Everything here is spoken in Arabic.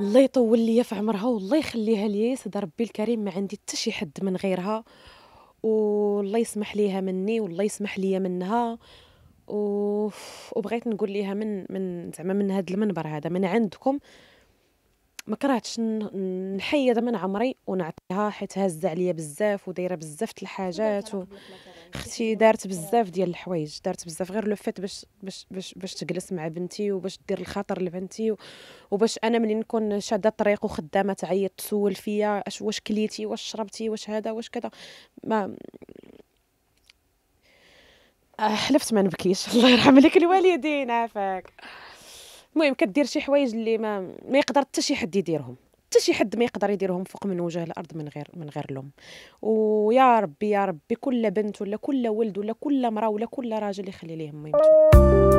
الله يطول ليا في عمرها والله يخليها ليا يسد ربي الكريم ما عندي حتى شي حد من غيرها والله يسمح ليها مني والله يسمح ليا منها وبغيت نقول ليها من من زعما من هذا المنبر هذا من عندكم ما كرهتش نحيد من عمري ونعطيها حيت هازه عليا بزاف ودايره بزاف د الحاجات و... اختي دارت بزاف ديال الحوايج دارت بزاف غير لو فيت باش باش باش باش تجلس مع بنتي وباش دير الخاطر لبنتي وباش انا ملي نكون شاده الطريق وخدامه تعيط تسول فيا اش واش كليتي واش شربتي واش هذا واش كذا ما أه، حلفت ما نبكيش الله يرحم لك الوالدين عافاك المهم كدير شي حوايج اللي ما ما يقدر حتى شي حد يديرهم حتى شي حد ما يقدر يديرهم فوق من وجه الارض من غير من غير الام ويا ربي يا ربي كل بنت ولا كل ولد ولا كل مراه ولا كل راجل يخلي ليهم ميمتو